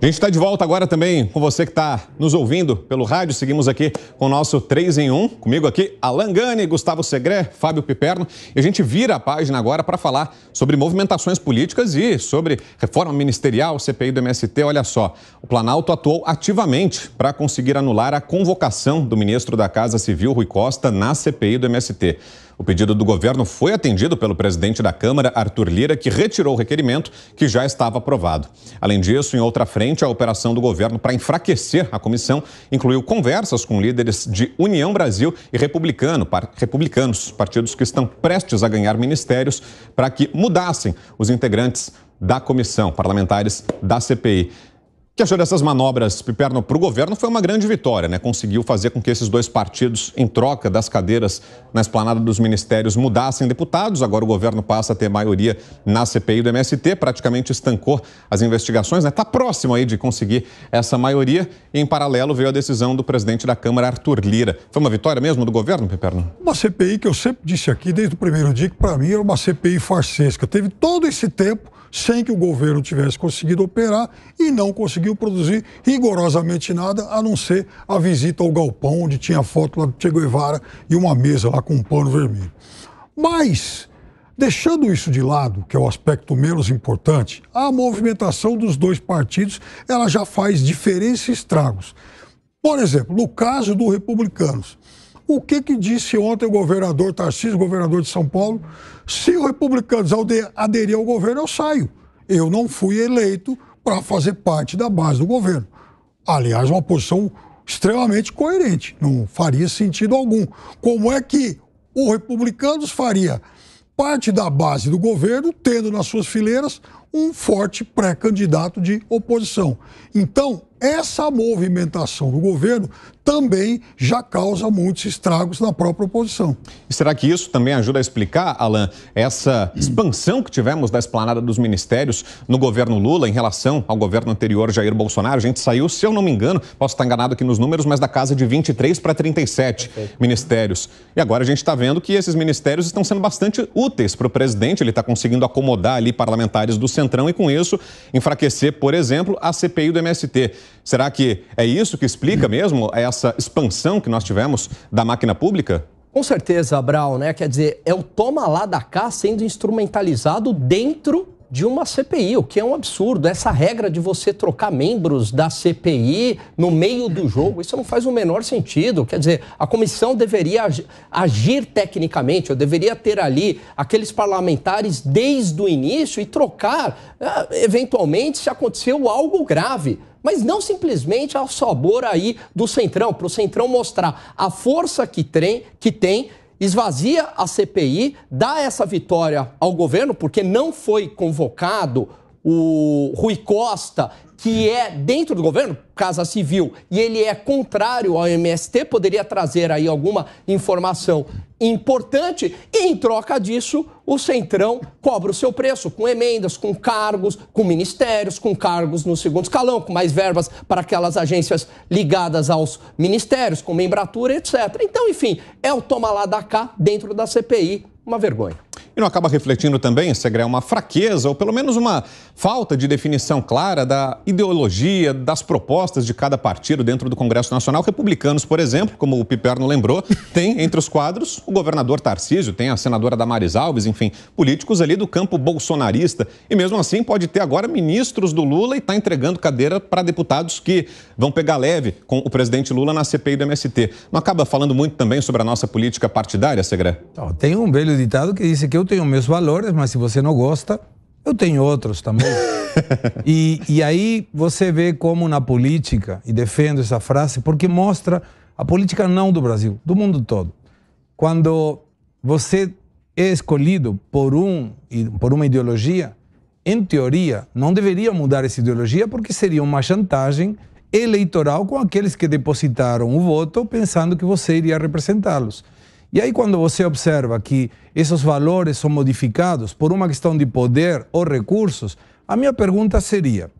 A gente está de volta agora também com você que está nos ouvindo pelo rádio. Seguimos aqui com o nosso 3 em 1. Comigo aqui, Alan Gani, Gustavo Segré, Fábio Piperno. E a gente vira a página agora para falar sobre movimentações políticas e sobre reforma ministerial, CPI do MST. Olha só, o Planalto atuou ativamente para conseguir anular a convocação do ministro da Casa Civil, Rui Costa, na CPI do MST. O pedido do governo foi atendido pelo presidente da Câmara, Arthur Lira, que retirou o requerimento que já estava aprovado. Além disso, em outra frente, a operação do governo para enfraquecer a comissão incluiu conversas com líderes de União Brasil e Republicano, par, Republicanos, partidos que estão prestes a ganhar ministérios, para que mudassem os integrantes da comissão, parlamentares da CPI que achou dessas manobras, Piperno, para o governo foi uma grande vitória, né? Conseguiu fazer com que esses dois partidos, em troca das cadeiras na esplanada dos ministérios, mudassem deputados. Agora o governo passa a ter maioria na CPI do MST, praticamente estancou as investigações, né? Está próximo aí de conseguir essa maioria. E, em paralelo, veio a decisão do presidente da Câmara, Arthur Lira. Foi uma vitória mesmo do governo, Piperno? Uma CPI que eu sempre disse aqui, desde o primeiro dia, que para mim era uma CPI farsesca. Teve todo esse tempo sem que o governo tivesse conseguido operar e não conseguiu produzir rigorosamente nada, a não ser a visita ao galpão, onde tinha a foto lá do Che Guevara e uma mesa lá com um pano vermelho. Mas, deixando isso de lado, que é o aspecto menos importante, a movimentação dos dois partidos ela já faz diferença e estragos. Por exemplo, no caso do Republicanos, o que, que disse ontem o governador Tarcísio, governador de São Paulo? Se o republicanos aderir ao governo, eu saio. Eu não fui eleito para fazer parte da base do governo. Aliás, uma posição extremamente coerente, não faria sentido algum. Como é que o Republicanos faria parte da base do governo, tendo nas suas fileiras um forte pré-candidato de oposição? Então, essa movimentação do governo também já causa muitos estragos na própria oposição. E será que isso também ajuda a explicar, Alan, essa expansão que tivemos da esplanada dos ministérios no governo Lula em relação ao governo anterior Jair Bolsonaro? A gente saiu, se eu não me engano, posso estar enganado aqui nos números, mas da casa de 23 para 37 ministérios. E agora a gente está vendo que esses ministérios estão sendo bastante úteis para o presidente, ele está conseguindo acomodar ali parlamentares do Centrão e, com isso, enfraquecer, por exemplo, a CPI do MST. Será que é isso que explica hum. mesmo essa expansão que nós tivemos da máquina pública? Com certeza, Brau, né? Quer dizer, é o toma lá da cá sendo instrumentalizado dentro de uma CPI, o que é um absurdo. Essa regra de você trocar membros da CPI no meio do jogo, isso não faz o menor sentido. Quer dizer, a comissão deveria agir, agir tecnicamente, eu deveria ter ali aqueles parlamentares desde o início e trocar, ah, eventualmente, se aconteceu algo grave mas não simplesmente ao sabor aí do Centrão, para o Centrão mostrar a força que, trem, que tem, esvazia a CPI, dá essa vitória ao governo, porque não foi convocado o Rui Costa, que é dentro do governo, Casa Civil, e ele é contrário ao MST, poderia trazer aí alguma informação importante. E em troca disso, o Centrão cobra o seu preço, com emendas, com cargos, com ministérios, com cargos no segundo escalão, com mais verbas para aquelas agências ligadas aos ministérios, com membratura, etc. Então, enfim, é o toma lá da cá dentro da CPI. Uma vergonha. E não acaba refletindo também, Segré, uma fraqueza ou pelo menos uma falta de definição clara da ideologia, das propostas de cada partido dentro do Congresso Nacional. Republicanos, por exemplo, como o Piperno lembrou, tem entre os quadros o governador Tarcísio, tem a senadora Damares Alves, enfim, políticos ali do campo bolsonarista. E mesmo assim pode ter agora ministros do Lula e está entregando cadeira para deputados que vão pegar leve com o presidente Lula na CPI do MST. Não acaba falando muito também sobre a nossa política partidária, Segre? Tem um belo ditado que disse que eu tenho meus valores, mas se você não gosta, eu tenho outros também. e, e aí você vê como na política, e defendo essa frase, porque mostra a política não do Brasil, do mundo todo. Quando você é escolhido por, um, por uma ideologia, em teoria, não deveria mudar essa ideologia porque seria uma chantagem eleitoral com aqueles que depositaram o voto pensando que você iria representá-los. E aí, quando você observa que esses valores são modificados por uma questão de poder ou recursos, a minha pergunta seria: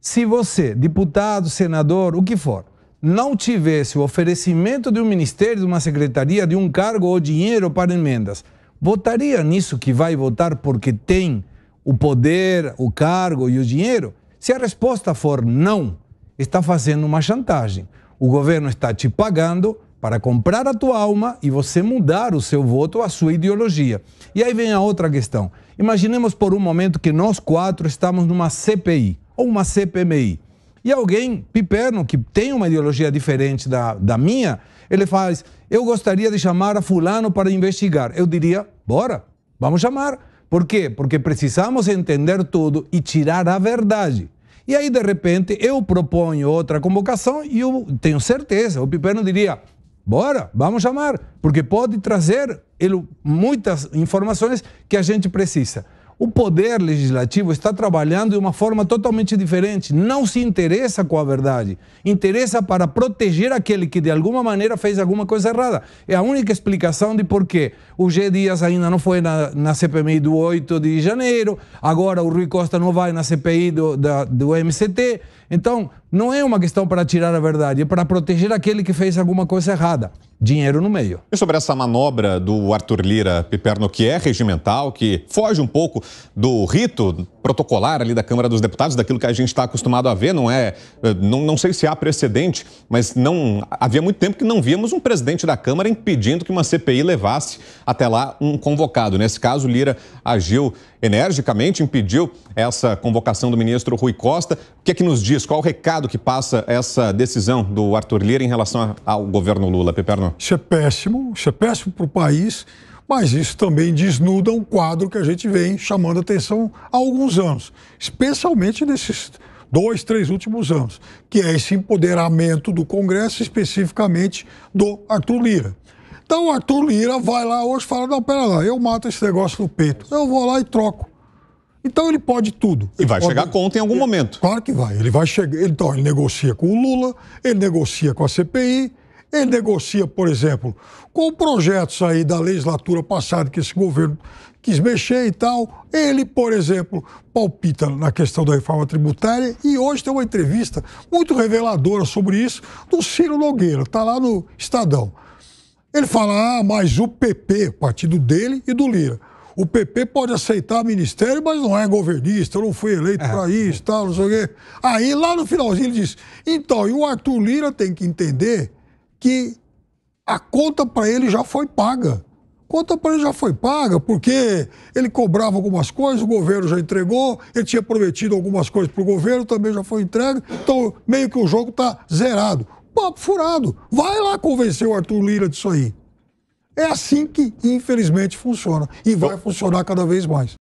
se você, deputado, senador, o que for, não tivesse o oferecimento de um ministério, de uma secretaria, de um cargo ou dinheiro para emendas, votaria nisso que vai votar porque tem o poder, o cargo e o dinheiro? Se a resposta for não, está fazendo uma chantagem. O governo está te pagando para comprar a tua alma e você mudar o seu voto, a sua ideologia. E aí vem a outra questão. Imaginemos por um momento que nós quatro estamos numa CPI ou uma CPMI. E alguém, piperno, que tem uma ideologia diferente da, da minha, ele faz: Eu gostaria de chamar a Fulano para investigar. Eu diria: Bora, vamos chamar. Por quê? Porque precisamos entender tudo e tirar a verdade. E aí, de repente, eu proponho outra convocação e eu tenho certeza, o Piperno diria: Bora, vamos chamar, porque pode trazer ele, muitas informações que a gente precisa. O poder legislativo está trabalhando de uma forma totalmente diferente. Não se interessa com a verdade. Interessa para proteger aquele que de alguma maneira fez alguma coisa errada. É a única explicação de por que o G. Dias ainda não foi na, na, CPMI do 8 de janeiro, agora o Rui Costa não vai na CPI do, da, do MCT. Então, não é uma questão para tirar a verdade, é para proteger aquele que fez alguma coisa errada dinheiro no meio. E sobre essa manobra do Arthur Lira Piperno, que é regimental, que foge um pouco do rito protocolar ali da Câmara dos Deputados, daquilo que a gente está acostumado a ver, não é? Não, não sei se há precedente, mas não havia muito tempo que não víamos um presidente da Câmara impedindo que uma CPI levasse até lá um convocado. Nesse caso, Lira agiu energicamente, impediu essa convocação do ministro Rui Costa. O que é que nos diz? Qual o recado que passa essa decisão do Arthur Lira em relação ao governo Lula, Peperno? Isso é péssimo, isso é péssimo para o país mas isso também desnuda um quadro que a gente vem chamando atenção há alguns anos, especialmente nesses dois, três últimos anos, que é esse empoderamento do Congresso, especificamente do Arthur Lira. Então o Arthur Lira vai lá hoje e fala: não, pera lá, eu mato esse negócio no peito, eu vou lá e troco. Então ele pode tudo. e vai pode... chegar a conta em algum ele... É, momento. Claro que vai. Ele vai chegar. Então, ele negocia com o Lula, ele negocia com a CPI, ele negocia, por exemplo, com projetos aí da legislatura passada que esse governo quis mexer e tal. Ele, por exemplo, palpita na questão da reforma tributária e hoje tem uma entrevista muito reveladora sobre isso do Ciro Nogueira, está lá no Estadão. Ele fala, ah, mas o PP, partido dele e do Lira. O PP pode aceitar ministério, mas não é governista, eu não fui eleito é. para isso, tal, não sei o quê. Aí, lá no finalzinho, ele diz: então, e o Arthur Lira tem que entender que a conta para ele já foi paga. Conta para ele já foi paga, porque ele cobrava algumas coisas, o governo já entregou, ele tinha prometido algumas coisas para o governo, também já foi entregue, então meio que o jogo está zerado. Papo furado. Vai lá convencer o Arthur Lira disso aí. É assim que, infelizmente, funciona. E vai então funcionar cada vez mais.